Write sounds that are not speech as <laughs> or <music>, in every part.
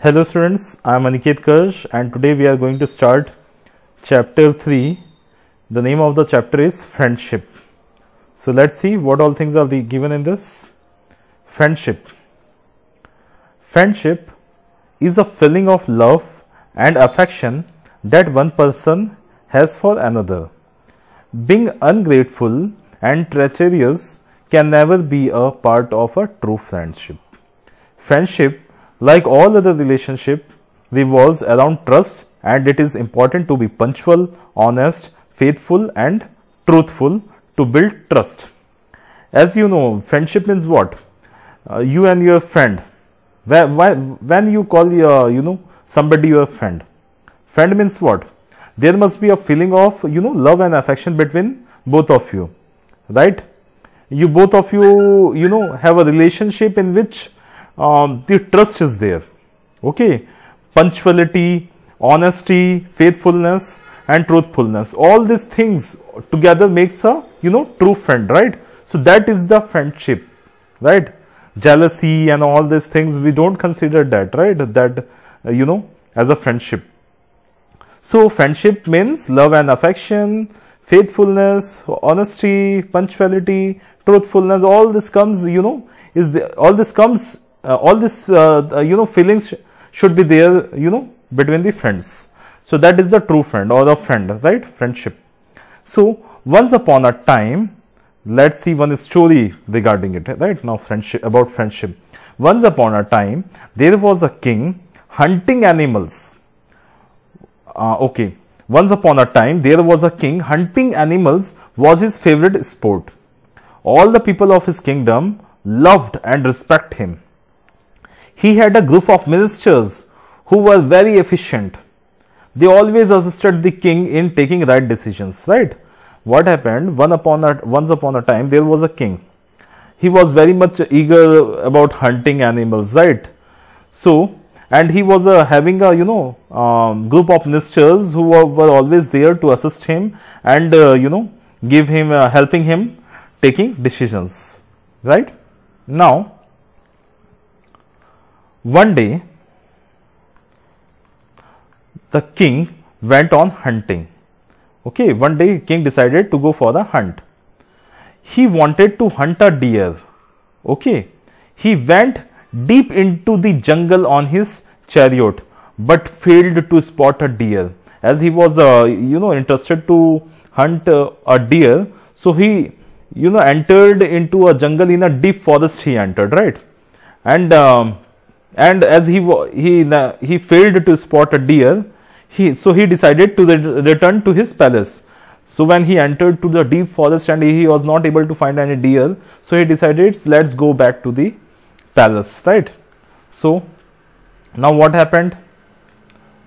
Hello students, I am Aniket Karsh and today we are going to start chapter 3. The name of the chapter is friendship. So let's see what all things are given in this. Friendship. Friendship is a feeling of love and affection that one person has for another. Being ungrateful and treacherous can never be a part of a true friendship. Friendship like all other relationship, revolves around trust and it is important to be punctual, honest, faithful and truthful to build trust. As you know, friendship means what? Uh, you and your friend. why, when you call your, you know, somebody your friend, friend means what? There must be a feeling of, you know, love and affection between both of you, right? You both of you, you know, have a relationship in which um, the trust is there okay punctuality honesty faithfulness and truthfulness all these things together makes a you know true friend right so that is the friendship right jealousy and all these things we don't consider that right that uh, you know as a friendship so friendship means love and affection faithfulness honesty punctuality truthfulness all this comes you know is the, all this comes uh, all this uh, uh, you know feelings sh should be there you know between the friends so that is the true friend or the friend right friendship so once upon a time let's see one story regarding it right now friendship about friendship once upon a time there was a king hunting animals uh, okay once upon a time there was a king hunting animals was his favorite sport all the people of his kingdom loved and respect him he had a group of ministers who were very efficient. They always assisted the king in taking right decisions, right? What happened? One upon a, once upon a time, there was a king. He was very much eager about hunting animals, right? So, and he was uh, having a you know um, group of ministers who were, were, always there to assist him and uh, you know give him uh, helping him taking decisions right now one day, the king went on hunting. Okay, one day king decided to go for the hunt. He wanted to hunt a deer. Okay, he went deep into the jungle on his chariot, but failed to spot a deer. As he was, uh, you know, interested to hunt uh, a deer, so he, you know, entered into a jungle in a deep forest. He entered right, and um, and as he he he failed to spot a deer, he so he decided to return to his palace. So when he entered to the deep forest and he was not able to find any deer, so he decided let's go back to the palace, right? So now what happened?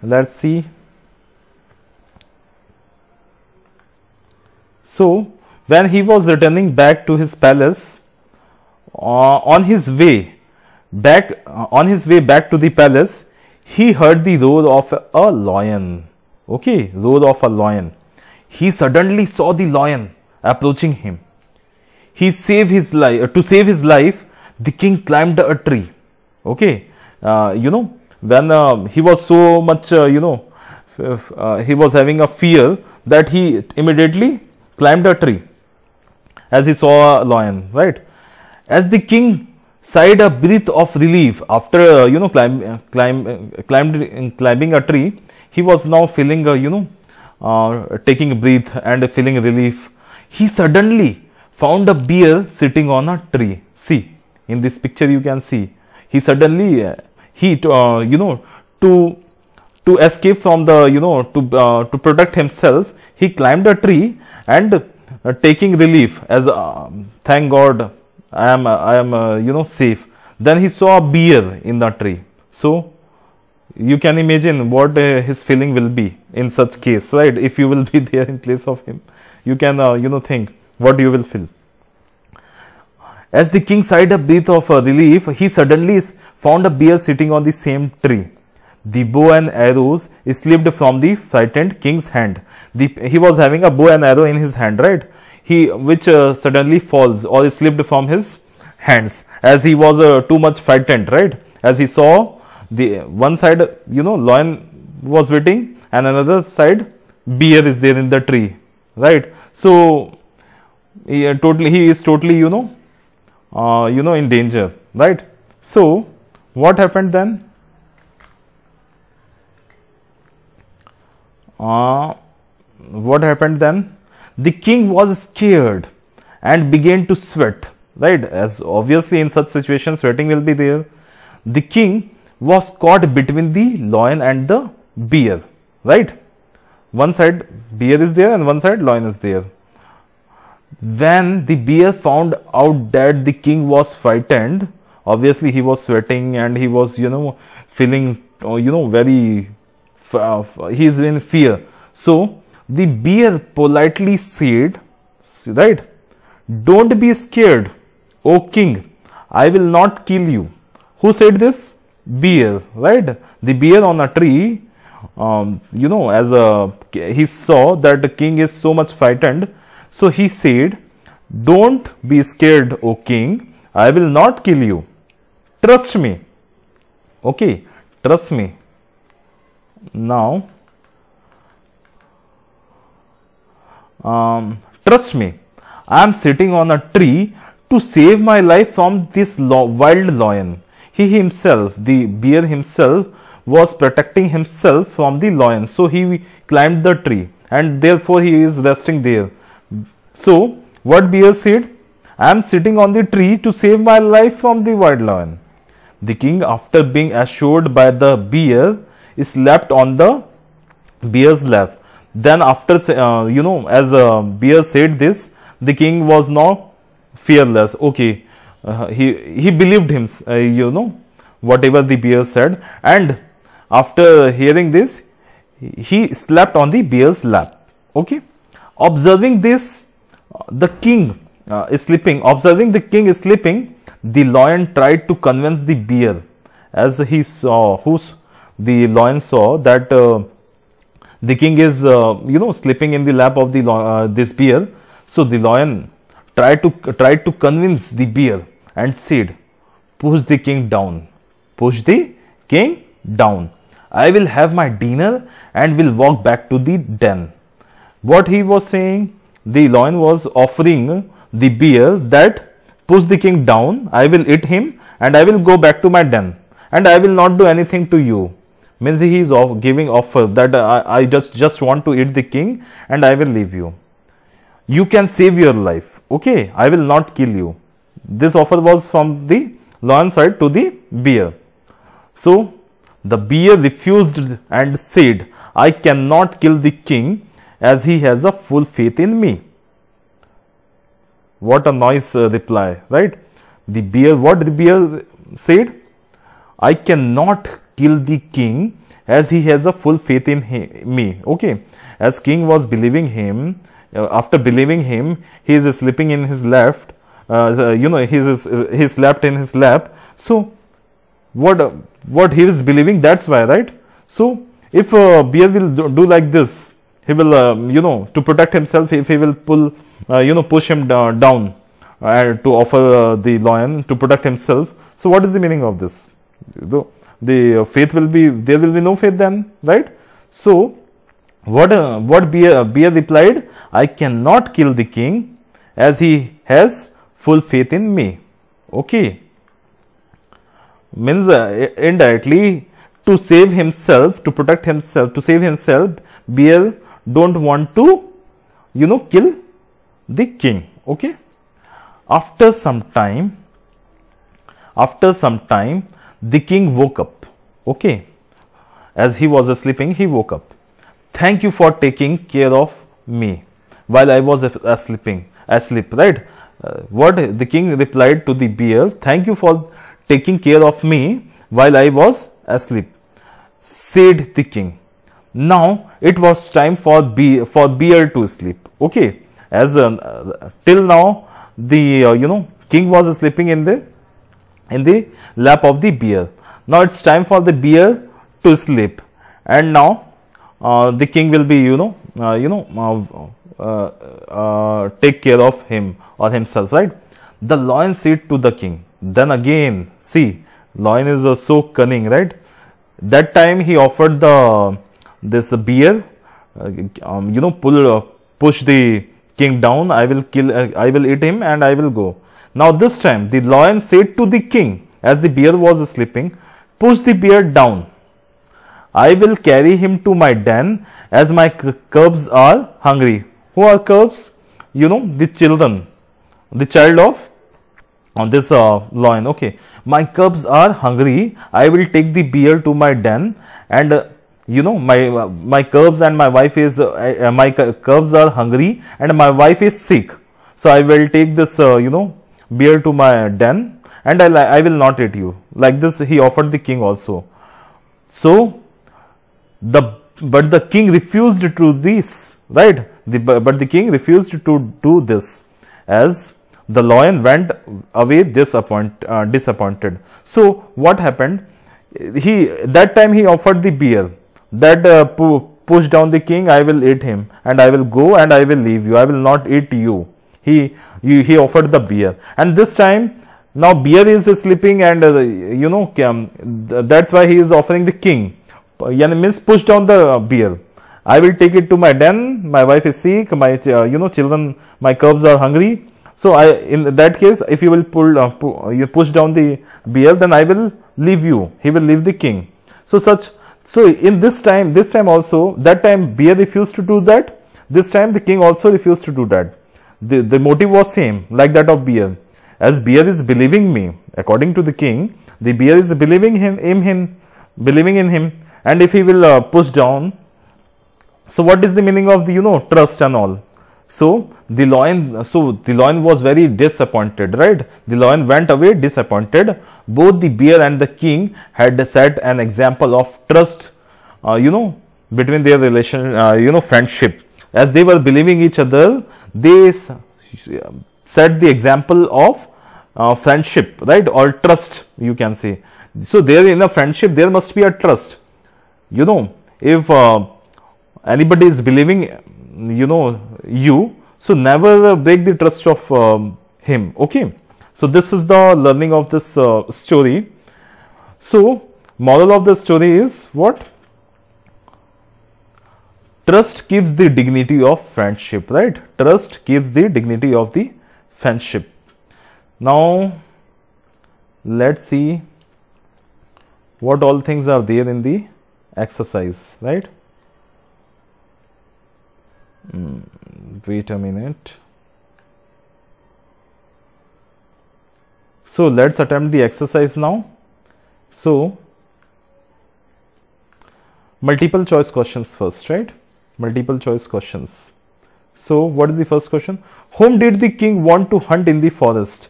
Let's see. So when he was returning back to his palace, uh, on his way, Back uh, on his way back to the palace, he heard the roar of a lion. Okay, roar of a lion. He suddenly saw the lion approaching him. He saved his life. Uh, to save his life, the king climbed a tree. Okay, uh, you know when uh, he was so much, uh, you know, uh, he was having a fear that he immediately climbed a tree as he saw a lion. Right, as the king sighed a breath of relief after uh, you know climb, uh, climb, uh, climbed, uh, climbing a tree. He was now feeling uh, you know taking a breath and feeling relief. He suddenly found a bear sitting on a tree. See in this picture you can see he suddenly he you know to to escape from the you know to to protect himself he climbed a tree and taking relief as um, thank God I am, I am, you know, safe. Then he saw a bear in the tree. So you can imagine what uh, his feeling will be in such case right if you will be <laughs> there in place of him you can uh, you know think what you will feel as the king sighed a breath of uh, relief he suddenly found a bear sitting on the same tree the bow and arrows slipped from the frightened king's hand the, he was having a bow and arrow in his hand right he which uh, suddenly falls or slipped from his hands as he was uh, too much frightened right as he saw the one side you know lion was waiting and another side bear is there in the tree right so he, uh, totally he is totally you know uh, you know in danger right so what happened then uh, what happened then the king was scared and began to sweat, right? As obviously in such situations, sweating will be there. The king was caught between the lion and the bear, right? One side bear is there and one side lion is there. When the bear found out that the king was frightened, obviously he was sweating and he was, you know, feeling, uh, you know, very, uh, he is in fear. So, the bear politely said, right, don't be scared, O king, I will not kill you. Who said this? Bear, right? The bear on a tree, um, you know, as a, he saw that the king is so much frightened. So he said, don't be scared, O king, I will not kill you. Trust me. Okay, trust me. Now, um, trust me, I am sitting on a tree to save my life from this wild lion. He himself, the bear himself, was protecting himself from the lion. So he climbed the tree and therefore he is resting there. So what bear said? I am sitting on the tree to save my life from the wild lion. The king, after being assured by the bear, slept on the bear's lap then after, uh, you know, as uh, Beer said this, the king was now fearless. Okay, uh, he, he believed him, uh, you know, whatever the bear said. And after hearing this, he slept on the bear's lap. Okay. Observing this, uh, the king uh, is sleeping. Observing the king is sleeping, the lion tried to convince the bear as he saw, who the lion saw that uh, the king is, uh, you know, slipping in the lap of the uh, this bear. So the lion tried to tried to convince the bear and said, "Push the king down, push the king down. I will have my dinner and will walk back to the den." What he was saying, the lion was offering the bear that push the king down, I will eat him and I will go back to my den and I will not do anything to you means he is off, giving offer that uh, I, I just just want to eat the king and I will leave you. You can save your life. Okay, I will not kill you. This offer was from the lion side to the bear. So the bear refused and said, I cannot kill the king as he has a full faith in me. What a nice uh, reply, right? The bear, what the bear said? I cannot kill the king as he has a full faith in him, me. Okay. As king was believing him, uh, after believing him, he is sleeping in his left, uh, you know, he is, he slept in his lap. So, what, what he is believing, that's why, right? So, if uh, bear will do, like this, he will, um, you know, to protect himself, if he will pull, uh, you know, push him down uh, to offer uh, the lion to protect himself. So, what is the meaning of this? the faith will be there will be no faith then right so what uh, what uh, beer replied i cannot kill the king as he has full faith in me okay means uh, indirectly to save himself to protect himself to save himself beer don't want to you know kill the king okay after some time after some time the king woke up. Okay. As he was sleeping, he woke up. Thank you for taking care of me while I was sleeping. Asleep, right? Uh, what the king replied to the bear, Thank you for taking care of me while I was asleep, said the king. Now it was time for bear, for bear to sleep. Okay, as uh, till now the uh, you know king was sleeping in the in the lap of the bear. Now it's time for the bear to sleep, and now uh, the king will be you know uh, you know uh, uh, uh take care of him or himself, right? The lion said to the king. Then again, see, lion is uh, so cunning, right? That time he offered the this bear, um, you know, pull push the king down. I will kill. I will eat him, and I will go now this time the lion said to the king as the bear was sleeping, push the bear down. I will carry him to my den as my cubs are hungry. Who are cubs? You know, the children, the child of on this uh, lion. Okay, my cubs are hungry. I will take the bear to my den and uh, you know my uh, my cubs and my wife is uh, uh my cubs are hungry and my wife is sick so i will take this uh, you know Beer to my den and I, I will not eat you. Like this, he offered the king also. So, the but the king refused to this, right? The, but the king refused to do this as the lion went away disappoint, uh, disappointed. So, what happened? He that time he offered the beer that uh, pu push down the king, I will eat him and I will go and I will leave you. I will not eat you he, he, he offered the beer. And this time, now beer is sleeping and uh, you know, um, that's why he is offering the king. Yani means push down the beer. I will take it to my den. My wife is sick. My, uh, you know, children, my cubs are hungry. So I, in that case, if you will pull, uh, pu you push down the beer, then I will leave you. He will leave the king. So such, so in this time, this time also, that time beer refused to do that. This time the king also refused to do that the, the motive was same like that of Beer. As Beer is believing me, according to the king, the Beer is believing him, in him, believing in him. And if he will uh, push down, so what is the meaning of the you know trust and all? So the lion, so the lion was very disappointed, right? The lion went away disappointed. Both the beer and the king had set an example of trust, uh, you know, between their relation, uh, you know, friendship. As they were believing each other, they set the example of uh, friendship, right, or trust, you can say. So, there in a friendship, there must be a trust. You know, if uh, anybody is believing, you know, you, so never break the trust of um, him, okay. So, this is the learning of this uh, story. So, moral of the story is what? Trust gives the dignity of friendship, right? Trust gives the dignity of the friendship. Now, let's see what all things are there in the exercise, right? Hmm, wait a minute. So, let's attempt the exercise now. So, multiple choice questions first, right? multiple choice questions. So what is the first question? Whom did the king want to hunt in the forest?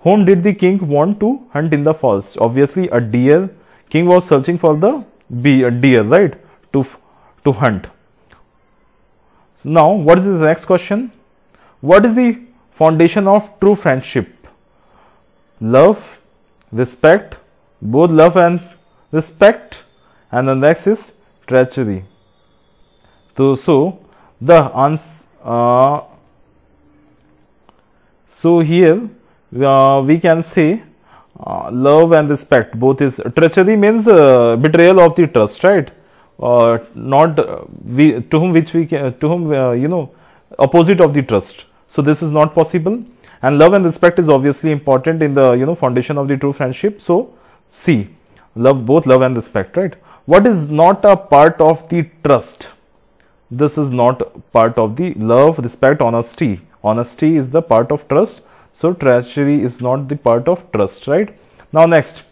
Whom did the king want to hunt in the forest? Obviously a deer. King was searching for the bee, a deer, right? To, to hunt. So now what is the next question? What is the foundation of true friendship? Love, respect, both love and respect and the next is treachery. So, so the ans uh, so here uh, we can say uh, love and respect both is treachery means uh, betrayal of the trust right uh, not uh, we to whom which we can to whom uh, you know opposite of the trust so this is not possible and love and respect is obviously important in the you know foundation of the true friendship so c love both love and respect right what is not a part of the trust this is not part of the love, respect, honesty. Honesty is the part of trust. So treachery is not the part of trust, right? Now next,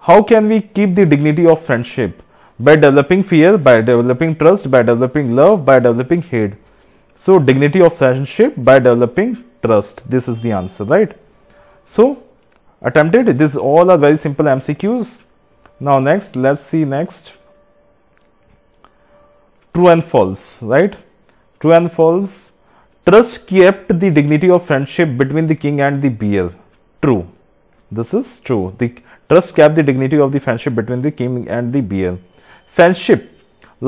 how can we keep the dignity of friendship? By developing fear, by developing trust, by developing love, by developing hate. So dignity of friendship by developing trust. This is the answer, right? So attempted, these all are very simple MCQs. Now next, let's see next true and false, right? True and false. Trust kept the dignity of friendship between the king and the bear. True. This is true. The trust kept the dignity of the friendship between the king and the bear. Friendship,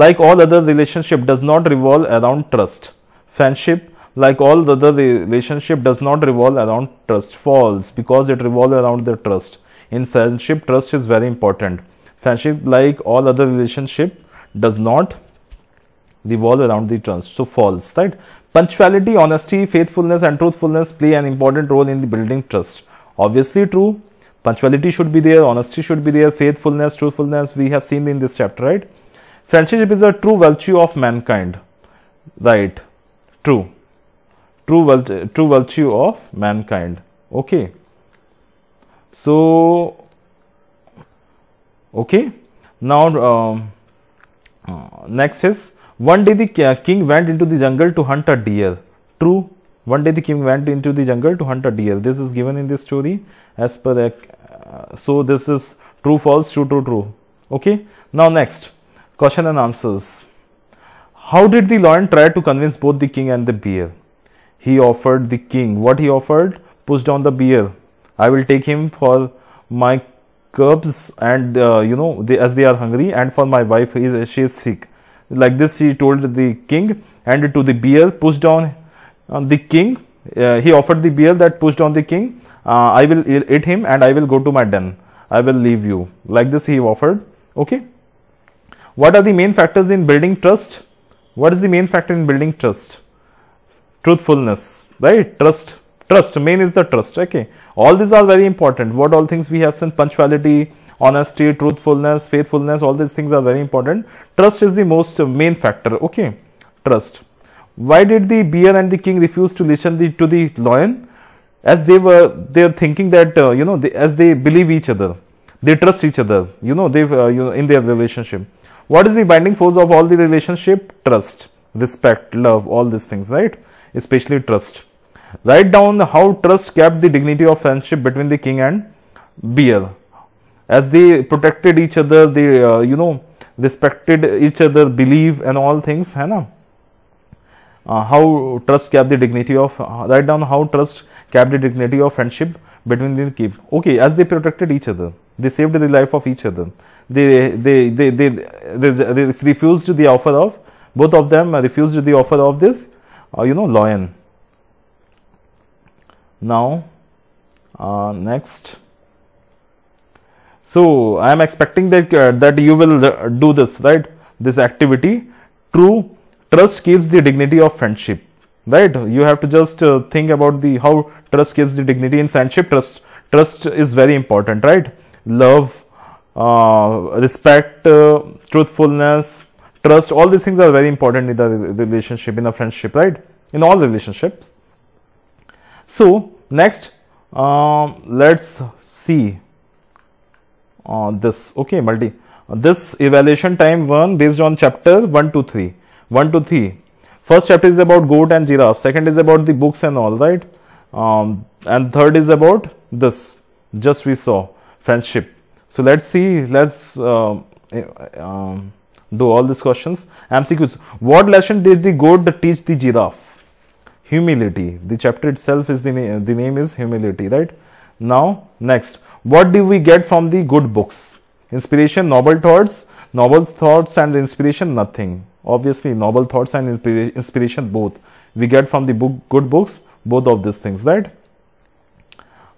like all other relationship, does not revolve around trust. Friendship, like all other relationship, does not revolve around trust. False, because it revolves around the trust. In friendship, trust is very important. Friendship, like all other relationship, does not revolve around the trust. So false, right? Punctuality, honesty, faithfulness and truthfulness play an important role in the building trust. Obviously true. Punctuality should be there, honesty should be there, faithfulness, truthfulness we have seen in this chapter, right? Friendship is a true virtue of mankind, right? True. True, true virtue of mankind, okay? So, okay now um, uh, next is one day the uh, king went into the jungle to hunt a deer. True. One day the king went into the jungle to hunt a deer. This is given in this story as per. Uh, so this is true, false, true, true, true. Okay. Now next question and answers. How did the lion try to convince both the king and the bear? He offered the king what he offered. Pushed down the bear. I will take him for my cubs and uh, you know they, as they are hungry and for my wife is she is sick like this, he told the king and to the bear, push down uh, the king. Uh, he offered the bear that pushed on the king. Uh, I will eat him and I will go to my den. I will leave you. Like this, he offered. Okay. What are the main factors in building trust? What is the main factor in building trust? Truthfulness, right? Trust. Trust. Main is the trust. Okay. All these are very important. What all things we have seen punctuality, honesty truthfulness faithfulness all these things are very important trust is the most main factor okay trust why did the bear and the king refuse to listen the, to the lion as they were they are thinking that uh, you know they, as they believe each other they trust each other you know they uh, you know, in their relationship what is the binding force of all the relationship trust respect love all these things right especially trust write down how trust kept the dignity of friendship between the king and bear as they protected each other they uh, you know respected each other belief and all things hai na uh, how trust kept the dignity of uh, write down how trust kept the dignity of friendship between the keep okay as they protected each other they saved the life of each other they they they they, they, they refused the offer of both of them refused the offer of this uh, you know lion now uh, next so I am expecting that uh, that you will uh, do this, right? This activity. True, trust keeps the dignity of friendship, right? You have to just uh, think about the how trust keeps the dignity in friendship. Trust, trust is very important, right? Love, uh, respect, uh, truthfulness, trust. All these things are very important in the relationship, in a friendship, right? In all relationships. So next, um, let's see uh, this okay multi this evaluation time 1 based on chapter 1 to 3 1 to first chapter is about goat and giraffe second is about the books and all right um, and third is about this just we saw friendship so let's see let's uh, do all these questions mcqs what lesson did the goat teach the giraffe humility the chapter itself is the the name is humility right now next what do we get from the good books? Inspiration, novel thoughts, novel thoughts and inspiration, nothing. Obviously, novel thoughts and inspiration both. We get from the book, good books, both of these things, right?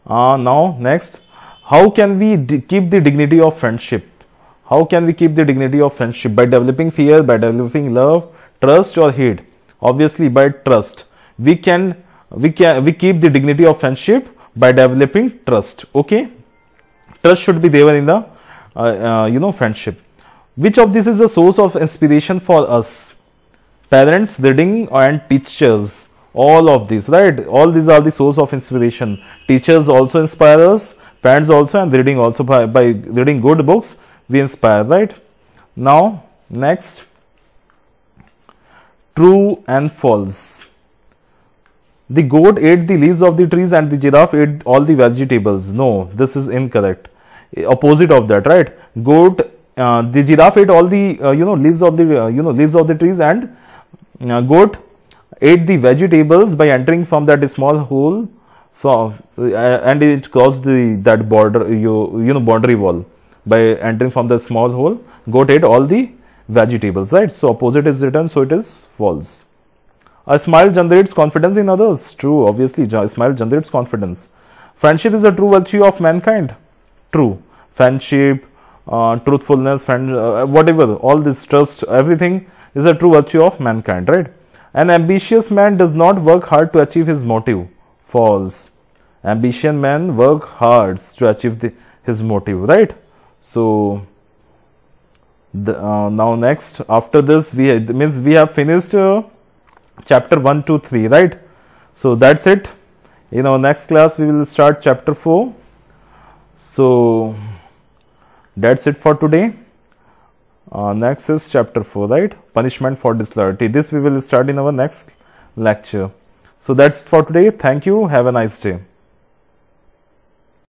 Uh, now, next, how can we keep the dignity of friendship? How can we keep the dignity of friendship? By developing fear, by developing love, trust or hate? Obviously, by trust. We can, we can, we keep the dignity of friendship by developing trust. Okay trust should be there in the uh, uh, you know friendship which of this is the source of inspiration for us parents reading and teachers all of these right all these are the source of inspiration teachers also inspire us parents also and reading also by, by reading good books we inspire right now next true and false the goat ate the leaves of the trees and the giraffe ate all the vegetables. No, this is incorrect. Opposite of that, right? Goat, uh, the giraffe ate all the, uh, you know, leaves of the, uh, you know, leaves of the trees and uh, goat ate the vegetables by entering from that small hole from, uh, and it crossed the, that border, you, you know, boundary wall by entering from the small hole. Goat ate all the vegetables, right? So, opposite is written, so it is false. A smile generates confidence in others. True, obviously, a smile generates confidence. Friendship is a true virtue of mankind. True. Friendship, uh, truthfulness, friend, uh, whatever, all this trust, everything is a true virtue of mankind, right? An ambitious man does not work hard to achieve his motive. False. Ambitious man work hard to achieve the, his motive, right? So, the, uh, now next, after this, we means we have finished. Uh, chapter 1 2 3 right so that's it in our next class we will start chapter 4 so that's it for today uh, next is chapter 4 right punishment for disloyalty this we will start in our next lecture so that's for today thank you have a nice day